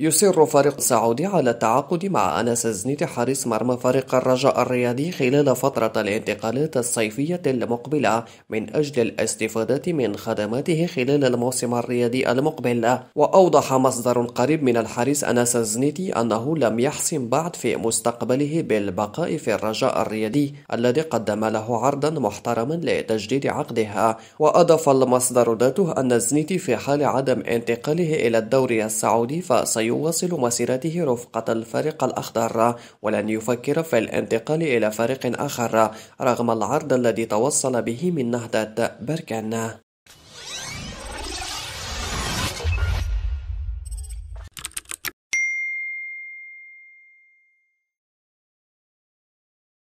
يصر فريق سعودي على التعاقد مع أنس زنيت حارس مرمى فريق الرجاء الرياضي خلال فترة الانتقالات الصيفية المقبلة من أجل الاستفادة من خدماته خلال الموسم الرياضي المقبل وأوضح مصدر قريب من الحارس أنس الزنيدي أنه لم يحسم بعد في مستقبله بالبقاء في الرجاء الرياضي الذي قدم له عرضا محترما لتجديد عقده وأضاف المصدر ذاته أن الزنيدي في حال عدم انتقاله إلى الدوري السعودي فسي سيواصل مسيرته رفقة الفريق الأخضر ولن يفكر في الانتقال إلى فريق آخر رغم العرض الذي توصل به من نهضة بركان